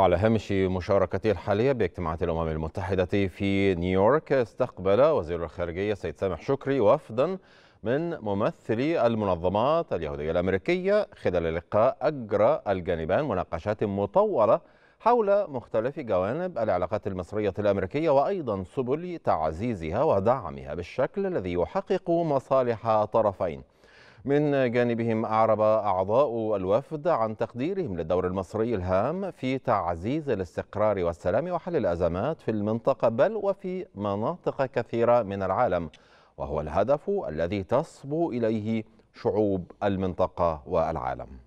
على هامش مشاركته الحالية باجتماعات الأمم المتحدة في نيويورك استقبل وزير الخارجية سيد سامح شكري وفدا من ممثلي المنظمات اليهودية الأمريكية خلال اللقاء أجرى الجانبان مناقشات مطولة حول مختلف جوانب العلاقات المصرية الأمريكية وأيضا سبل تعزيزها ودعمها بالشكل الذي يحقق مصالح طرفين من جانبهم أعرب أعضاء الوفد عن تقديرهم للدور المصري الهام في تعزيز الاستقرار والسلام وحل الأزمات في المنطقة بل وفي مناطق كثيرة من العالم وهو الهدف الذي تصبو إليه شعوب المنطقة والعالم